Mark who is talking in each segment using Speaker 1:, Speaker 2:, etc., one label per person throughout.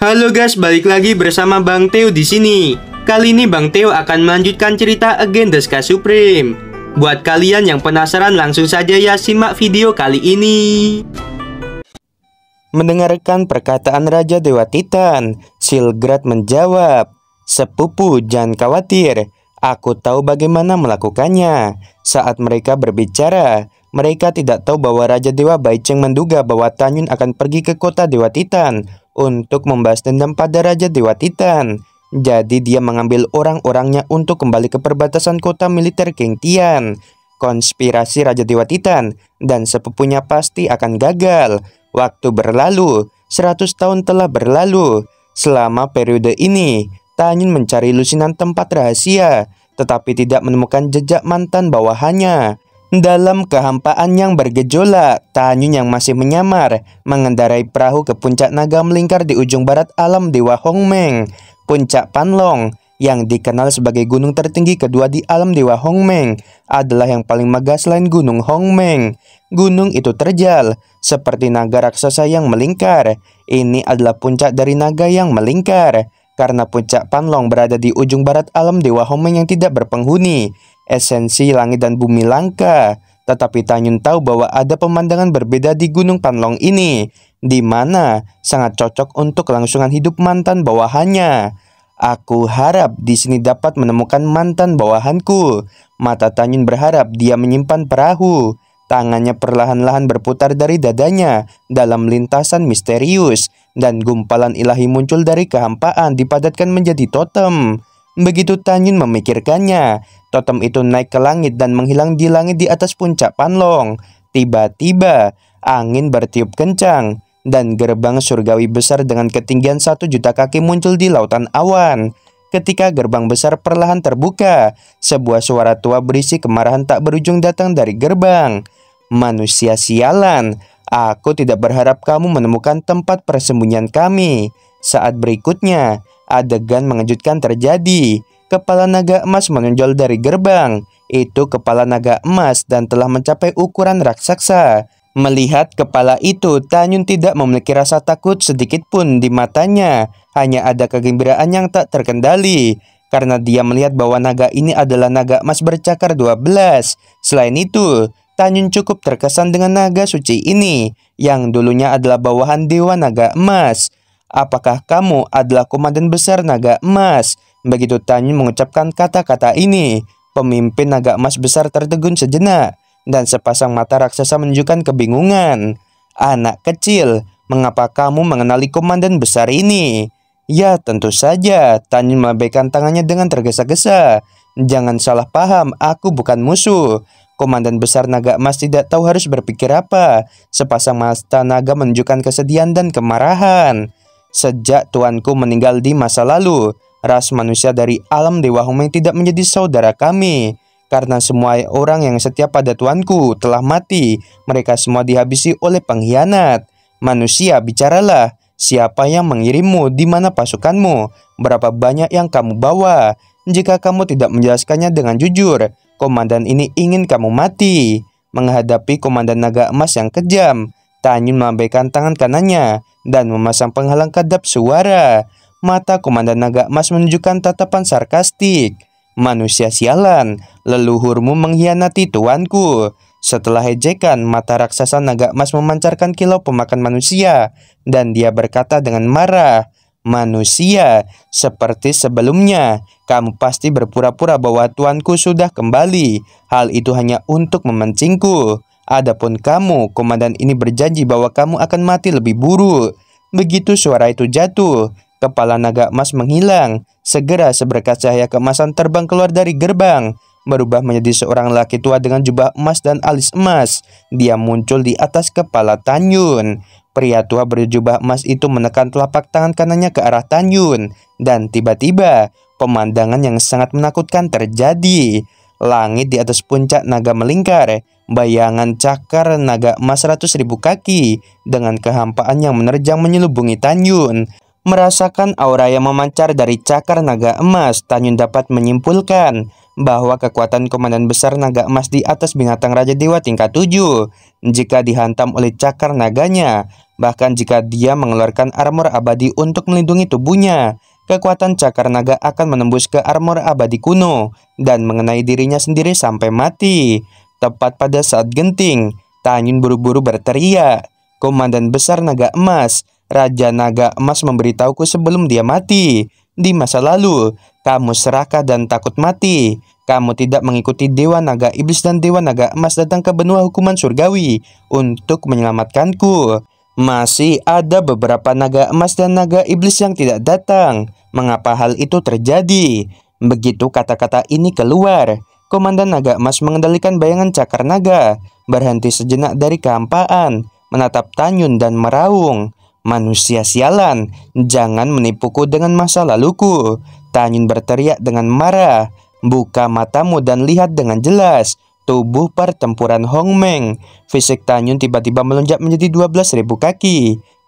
Speaker 1: Halo guys, balik lagi bersama Bang Teo di sini. Kali ini Bang Teo akan melanjutkan cerita Again Deska Supreme. Buat kalian yang penasaran langsung saja ya simak video kali ini. Mendengarkan perkataan Raja Dewa Titan, Silgrad menjawab, "Sepupu, jangan khawatir. Aku tahu bagaimana melakukannya." Saat mereka berbicara, mereka tidak tahu bahwa Raja Dewa Baiceng menduga bahwa Tanyun akan pergi ke kota Dewa Titan untuk membahas dendam pada Raja Dewa Titan. Jadi dia mengambil orang-orangnya untuk kembali ke perbatasan kota militer King Tian. Konspirasi Raja Dewa Titan dan sepupunya pasti akan gagal. Waktu berlalu, 100 tahun telah berlalu. Selama periode ini, Tanyin mencari lusinan tempat rahasia, tetapi tidak menemukan jejak mantan bawahannya. Dalam kehampaan yang bergejolak, Tanyun yang masih menyamar mengendarai perahu ke puncak naga melingkar di ujung barat alam Dewa Hongmeng, puncak Panlong, yang dikenal sebagai gunung tertinggi kedua di alam Dewa Hongmeng, adalah yang paling megah selain Gunung Hongmeng. Gunung itu terjal, seperti naga raksasa yang melingkar. Ini adalah puncak dari naga yang melingkar, karena puncak Panlong berada di ujung barat alam Dewa Hongmeng yang tidak berpenghuni esensi langit dan bumi langka. Tetapi Tanyun tahu bahwa ada pemandangan berbeda di Gunung Panlong ini, di mana sangat cocok untuk kelangsungan hidup mantan bawahannya. Aku harap di sini dapat menemukan mantan bawahanku. Mata Tanyun berharap dia menyimpan perahu. Tangannya perlahan-lahan berputar dari dadanya dalam lintasan misterius dan gumpalan ilahi muncul dari kehampaan dipadatkan menjadi totem. Begitu Tanyun memikirkannya, Totem itu naik ke langit dan menghilang di langit di atas puncak Panlong. Tiba-tiba, angin bertiup kencang, dan gerbang surgawi besar dengan ketinggian satu juta kaki muncul di lautan awan. Ketika gerbang besar perlahan terbuka, sebuah suara tua berisi kemarahan tak berujung datang dari gerbang. Manusia sialan, aku tidak berharap kamu menemukan tempat persembunyian kami. Saat berikutnya, adegan mengejutkan terjadi kepala naga emas menonjol dari gerbang. Itu kepala naga emas dan telah mencapai ukuran raksasa. Melihat kepala itu, Tanyun tidak memiliki rasa takut sedikit pun di matanya. Hanya ada kegembiraan yang tak terkendali. Karena dia melihat bahwa naga ini adalah naga emas bercakar 12. Selain itu, Tanyun cukup terkesan dengan naga suci ini, yang dulunya adalah bawahan Dewa Naga Emas. Apakah kamu adalah komandan besar naga emas? Begitu Tanyu mengucapkan kata-kata ini, pemimpin naga emas besar tertegun sejenak, dan sepasang mata raksasa menunjukkan kebingungan. Anak kecil, mengapa kamu mengenali komandan besar ini? Ya tentu saja, Tanyu melambaikan tangannya dengan tergesa-gesa. Jangan salah paham, aku bukan musuh. Komandan besar naga emas tidak tahu harus berpikir apa. Sepasang mata naga menunjukkan kesedihan dan kemarahan. Sejak tuanku meninggal di masa lalu, ras manusia dari alam Dewa yang tidak menjadi saudara kami. Karena semua orang yang setia pada Tuanku telah mati, mereka semua dihabisi oleh pengkhianat. Manusia, bicaralah, siapa yang mengirimmu, di mana pasukanmu, berapa banyak yang kamu bawa. Jika kamu tidak menjelaskannya dengan jujur, komandan ini ingin kamu mati. Menghadapi komandan naga emas yang kejam, Tanyun melambaikan tangan kanannya dan memasang penghalang kedap suara mata Komandan Naga Emas menunjukkan tatapan sarkastik. Manusia sialan, leluhurmu mengkhianati tuanku. Setelah ejekan, mata raksasa naga emas memancarkan kilau pemakan manusia, dan dia berkata dengan marah, Manusia, seperti sebelumnya, kamu pasti berpura-pura bahwa tuanku sudah kembali. Hal itu hanya untuk memancingku. Adapun kamu, komandan ini berjanji bahwa kamu akan mati lebih buruk. Begitu suara itu jatuh, Kepala naga emas menghilang. Segera seberkas cahaya keemasan terbang keluar dari gerbang. Berubah menjadi seorang laki tua dengan jubah emas dan alis emas. Dia muncul di atas kepala Tanyun. Pria tua berjubah emas itu menekan telapak tangan kanannya ke arah Tanyun. Dan tiba-tiba, pemandangan yang sangat menakutkan terjadi. Langit di atas puncak naga melingkar, bayangan cakar naga emas ratus ribu kaki, dengan kehampaan yang menerjang menyelubungi Tanyun. Merasakan aura yang memancar dari cakar naga emas, Tanyun dapat menyimpulkan bahwa kekuatan komandan besar naga emas di atas binatang Raja Dewa tingkat 7 jika dihantam oleh cakar naganya, bahkan jika dia mengeluarkan armor abadi untuk melindungi tubuhnya. Kekuatan cakar naga akan menembus ke armor abadi kuno dan mengenai dirinya sendiri sampai mati. Tepat pada saat genting, Tanyun buru-buru berteriak, Komandan Besar Naga Emas, Raja Naga Emas memberitahuku sebelum dia mati. Di masa lalu, kamu serakah dan takut mati. Kamu tidak mengikuti Dewa Naga Iblis dan Dewa Naga Emas datang ke benua hukuman surgawi untuk menyelamatkanku. Masih ada beberapa naga emas dan naga iblis yang tidak datang. Mengapa hal itu terjadi? Begitu kata-kata ini keluar, komandan naga emas mengendalikan bayangan cakar naga, berhenti sejenak dari kehampaan, menatap Tanyun dan meraung. Manusia sialan, jangan menipuku dengan masa laluku. Tanyun berteriak dengan marah. Buka matamu dan lihat dengan jelas. Tubuh pertempuran Hong Meng. Fisik Tanyun tiba-tiba melonjak menjadi 12.000 kaki.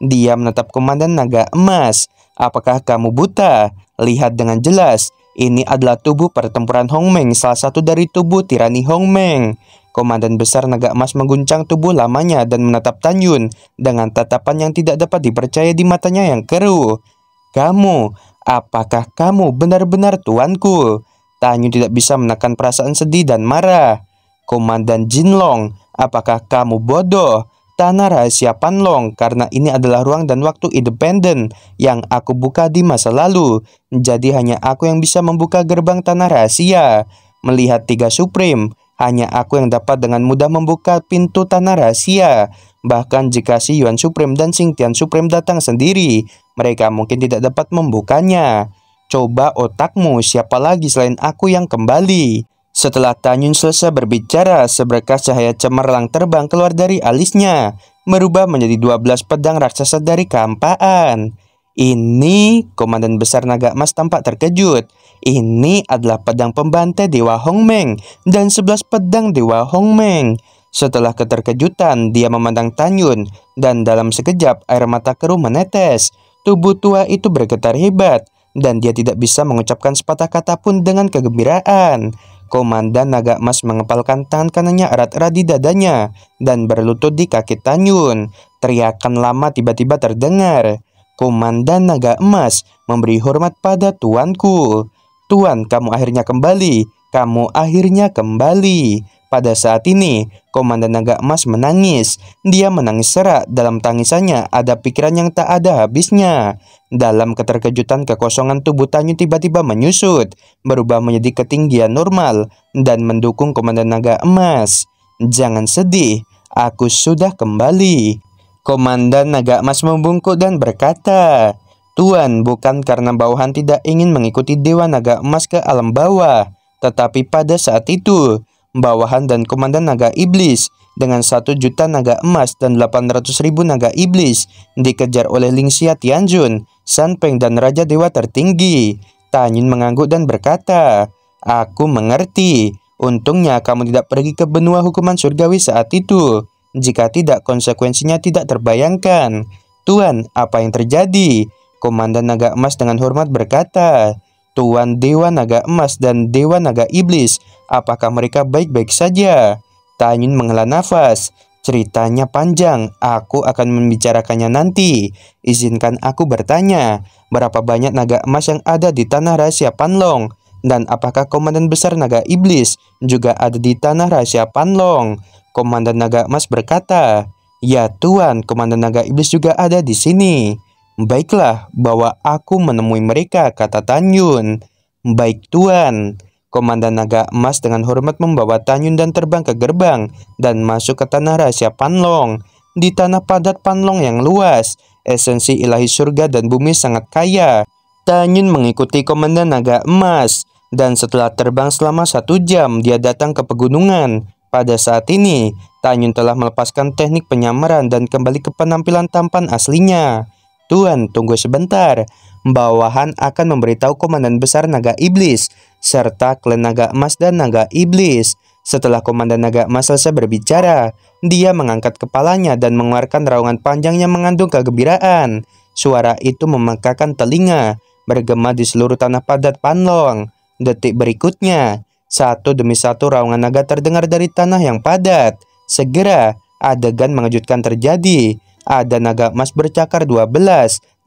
Speaker 1: Dia menatap komandan naga emas. Apakah kamu buta? Lihat dengan jelas. Ini adalah tubuh pertempuran Hong Meng. salah satu dari tubuh tirani Hong Meng. Komandan Besar Naga Emas mengguncang tubuh lamanya dan menatap Tan Yun dengan tatapan yang tidak dapat dipercaya di matanya yang keruh. Kamu, apakah kamu benar-benar tuanku? Tan Yun tidak bisa menekan perasaan sedih dan marah. Komandan Jin Long, apakah kamu bodoh? Tanah rahasia Long karena ini adalah ruang dan waktu independen yang aku buka di masa lalu. Jadi hanya aku yang bisa membuka gerbang tanah rahasia. Melihat tiga Supreme, hanya aku yang dapat dengan mudah membuka pintu tanah rahasia. Bahkan jika si Yuan Supreme dan Sing Tian Supreme datang sendiri, mereka mungkin tidak dapat membukanya. Coba otakmu, siapa lagi selain aku yang kembali? Setelah Tanyun selesai berbicara, seberkas cahaya cemerlang terbang keluar dari alisnya, merubah menjadi 12 pedang raksasa dari kampaan. Ini, Komandan Besar Naga Emas tampak terkejut. Ini adalah pedang pembantai Dewa Hongmeng dan sebelas pedang Dewa Hongmeng. Setelah keterkejutan, dia memandang Tanyun dan dalam sekejap air mata keruh menetes. Tubuh tua itu bergetar hebat dan dia tidak bisa mengucapkan sepatah kata pun dengan kegembiraan. Komandan naga emas mengepalkan tangan kanannya erat-erat di dadanya dan berlutut di kaki Tanyun. Teriakan lama tiba-tiba terdengar. Komandan naga emas memberi hormat pada tuanku. Tuhan, kamu akhirnya kembali, kamu akhirnya kembali. Pada saat ini, Komandan Naga Emas menangis. Dia menangis serak. Dalam tangisannya ada pikiran yang tak ada habisnya. Dalam keterkejutan kekosongan tubuh Tanyu tiba-tiba menyusut, berubah menjadi ketinggian normal, dan mendukung Komandan Naga Emas. Jangan sedih, aku sudah kembali. Komandan Naga Emas membungkuk dan berkata, Tuan bukan karena bawahan tidak ingin mengikuti Dewa Naga Emas ke alam bawah, tetapi pada saat itu, bawahan dan komandan naga iblis dengan satu juta naga emas dan 800 ribu naga iblis dikejar oleh Ling Xia Tianjun, San Peng dan Raja Dewa tertinggi. Tanyin mengangguk dan berkata, Aku mengerti, untungnya kamu tidak pergi ke benua hukuman surgawi saat itu. Jika tidak, konsekuensinya tidak terbayangkan. Tuan, apa yang terjadi? Komandan Naga Emas dengan hormat berkata, Tuan Dewa Naga Emas dan Dewa Naga Iblis, apakah mereka baik-baik saja? Tanyun menghela nafas. Ceritanya panjang, aku akan membicarakannya nanti. Izinkan aku bertanya, berapa banyak naga emas yang ada di tanah rahasia Panlong? Dan apakah komandan besar naga iblis juga ada di tanah rahasia Panlong? Komandan naga emas berkata, Ya Tuan, komandan naga iblis juga ada di sini. Baiklah, bahwa aku menemui mereka, kata Tan Yun. Baik Tuan. Komandan naga emas dengan hormat membawa Tan Yun dan terbang ke gerbang dan masuk ke tanah rahasia Panlong. Di tanah padat Panlong yang luas, esensi ilahi surga dan bumi sangat kaya. Tan Yun mengikuti komandan naga emas dan setelah terbang selama satu jam dia datang ke pegunungan. Pada saat ini, Tan Yun telah melepaskan teknik penyamaran dan kembali ke penampilan tampan aslinya. Tuhan, tunggu sebentar. Bawahan akan memberitahu komandan besar naga iblis, serta klan naga emas dan naga iblis. Setelah komandan naga emas selesai berbicara, dia mengangkat kepalanya dan mengeluarkan raungan panjang yang mengandung kegembiraan. Suara itu memekakan telinga, bergema di seluruh tanah padat Panlong. Detik berikutnya, satu demi satu raungan naga terdengar dari tanah yang padat. Segera, adegan mengejutkan terjadi ada ah, naga emas bercakar 12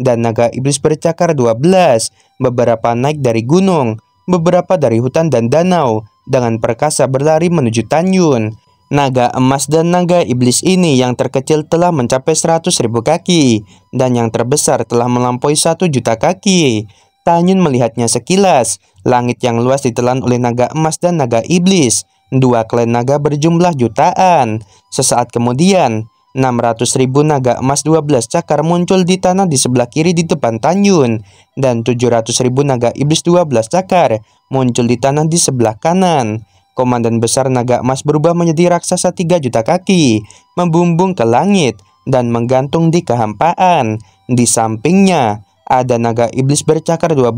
Speaker 1: dan naga iblis bercakar 12. Beberapa naik dari gunung, beberapa dari hutan dan danau, dengan perkasa berlari menuju Tanyun. Naga emas dan naga iblis ini yang terkecil telah mencapai 100.000 kaki, dan yang terbesar telah melampaui satu juta kaki. Tanyun melihatnya sekilas, langit yang luas ditelan oleh naga emas dan naga iblis. Dua klan naga berjumlah jutaan. Sesaat kemudian, ribu naga emas 12 cakar muncul di tanah di sebelah kiri di depan Tanjun dan ribu naga iblis 12 cakar muncul di tanah di sebelah kanan. Komandan besar naga emas berubah menjadi raksasa 3 juta kaki, membumbung ke langit, dan menggantung di kehampaan. Di sampingnya, ada naga iblis bercakar 12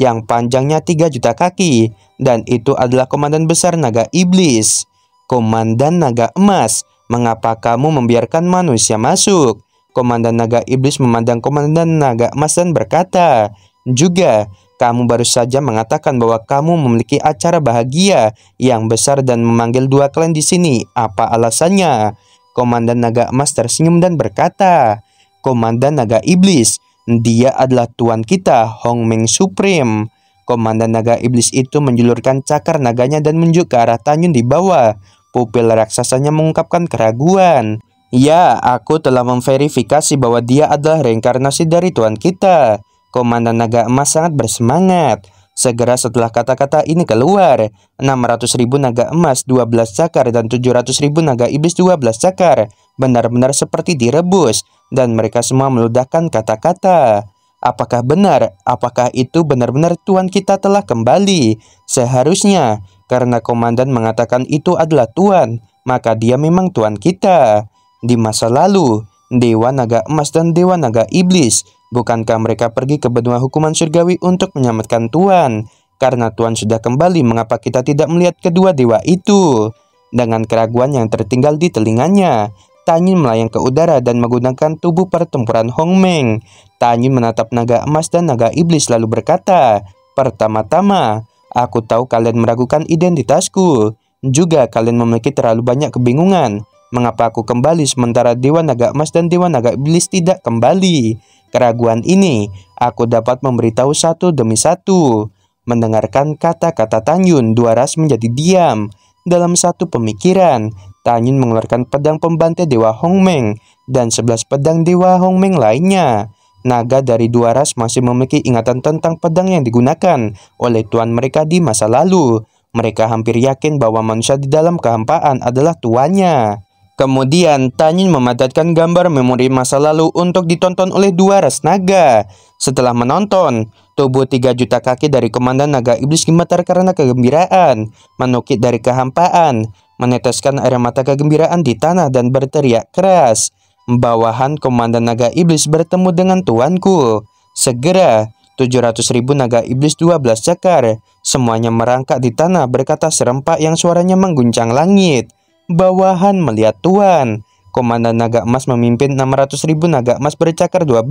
Speaker 1: yang panjangnya 3 juta kaki, dan itu adalah komandan besar naga iblis. Komandan naga emas Mengapa kamu membiarkan manusia masuk? Komandan naga iblis memandang komandan naga emas dan berkata, Juga, kamu baru saja mengatakan bahwa kamu memiliki acara bahagia yang besar dan memanggil dua klan di sini. Apa alasannya? Komandan naga emas tersenyum dan berkata, Komandan naga iblis, dia adalah tuan kita, Hong Meng Supreme. Komandan naga iblis itu menjulurkan cakar naganya dan menunjuk ke arah Tanyun di bawah. Pupil raksasanya mengungkapkan keraguan. Ya, aku telah memverifikasi bahwa dia adalah reinkarnasi dari Tuan kita. Komandan naga emas sangat bersemangat. Segera setelah kata-kata ini keluar, 600 ribu naga emas 12 cakar dan 700 ribu naga iblis 12 cakar benar-benar seperti direbus dan mereka semua meludahkan kata-kata. Apakah benar? Apakah itu benar-benar Tuan kita telah kembali? Seharusnya, karena komandan mengatakan itu adalah Tuhan, maka dia memang Tuhan kita. Di masa lalu, Dewa Naga Emas dan Dewa Naga Iblis, bukankah mereka pergi ke benua hukuman surgawi untuk menyelamatkan Tuhan? Karena Tuhan sudah kembali, mengapa kita tidak melihat kedua dewa itu? Dengan keraguan yang tertinggal di telinganya, Tanyin melayang ke udara dan menggunakan tubuh pertempuran Hong Meng. Tanyin menatap naga emas dan naga iblis lalu berkata, Pertama-tama, Aku tahu kalian meragukan identitasku. Juga kalian memiliki terlalu banyak kebingungan. Mengapa aku kembali sementara Dewa Naga Emas dan Dewa Naga Iblis tidak kembali? Keraguan ini, aku dapat memberitahu satu demi satu. Mendengarkan kata-kata Tanyun, dua ras menjadi diam. Dalam satu pemikiran, Tanyun mengeluarkan pedang pembantai Dewa Hongmeng dan sebelas pedang Dewa Hongmeng lainnya naga dari dua ras masih memiliki ingatan tentang pedang yang digunakan oleh tuan mereka di masa lalu. Mereka hampir yakin bahwa manusia di dalam kehampaan adalah tuannya. Kemudian, Tanyin memadatkan gambar memori masa lalu untuk ditonton oleh dua ras naga. Setelah menonton, tubuh tiga juta kaki dari komandan naga iblis gemetar karena kegembiraan, menukik dari kehampaan, meneteskan air mata kegembiraan di tanah dan berteriak keras bawahan komandan naga iblis bertemu dengan tuanku. Segera, 700 ribu naga iblis 12 cakar. Semuanya merangkak di tanah berkata serempak yang suaranya mengguncang langit. Bawahan melihat tuan. Komandan naga emas memimpin 600 ribu naga emas bercakar 12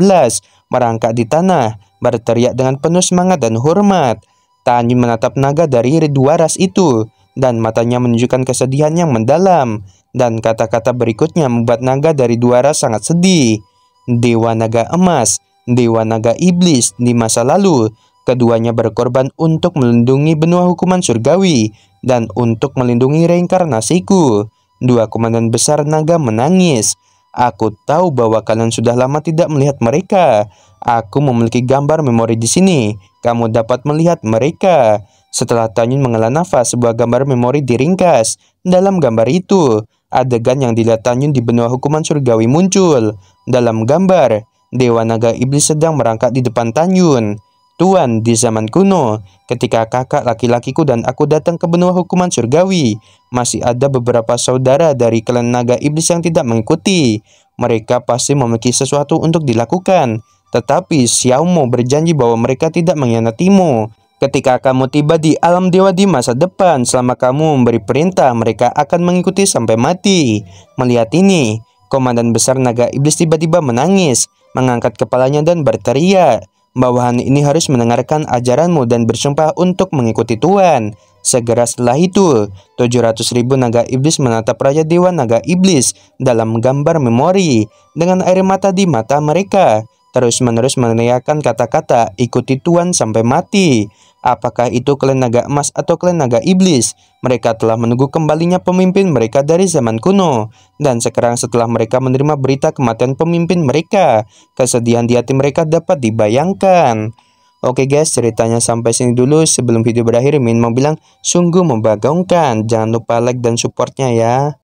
Speaker 1: merangkak di tanah, berteriak dengan penuh semangat dan hormat. Tanya menatap naga dari dua ras itu, dan matanya menunjukkan kesedihan yang mendalam. Dan kata-kata berikutnya membuat naga dari Duara sangat sedih. Dewa naga emas, dewa naga iblis di masa lalu, keduanya berkorban untuk melindungi benua hukuman surgawi dan untuk melindungi reinkarnasiku. Dua komandan besar naga menangis. Aku tahu bahwa kalian sudah lama tidak melihat mereka. Aku memiliki gambar memori di sini. Kamu dapat melihat mereka. Setelah Tanyun mengelah nafas, sebuah gambar memori diringkas. Dalam gambar itu, adegan yang dilatannya di benua hukuman surgawi muncul. Dalam gambar, Dewa Naga Iblis sedang merangkak di depan Tanyun. Tuan, di zaman kuno, ketika kakak laki-lakiku dan aku datang ke benua hukuman surgawi, masih ada beberapa saudara dari klan naga iblis yang tidak mengikuti. Mereka pasti memiliki sesuatu untuk dilakukan, tetapi Xiaomo berjanji bahwa mereka tidak mengkhianatimu. Ketika kamu tiba di alam dewa di masa depan, selama kamu memberi perintah, mereka akan mengikuti sampai mati. Melihat ini, komandan besar naga iblis tiba-tiba menangis, mengangkat kepalanya dan berteriak. Bawahan ini harus mendengarkan ajaranmu dan bersumpah untuk mengikuti Tuhan. Segera setelah itu, 700 ribu naga iblis menatap Raja Dewa Naga Iblis dalam gambar memori dengan air mata di mata mereka. Terus menerus meneriakkan kata-kata ikuti Tuhan sampai mati. Apakah itu klan naga emas atau klan naga iblis? Mereka telah menunggu kembalinya pemimpin mereka dari zaman kuno. Dan sekarang setelah mereka menerima berita kematian pemimpin mereka, kesedihan di hati mereka dapat dibayangkan. Oke guys, ceritanya sampai sini dulu. Sebelum video berakhir, Min mau bilang, sungguh membagongkan. Jangan lupa like dan supportnya ya.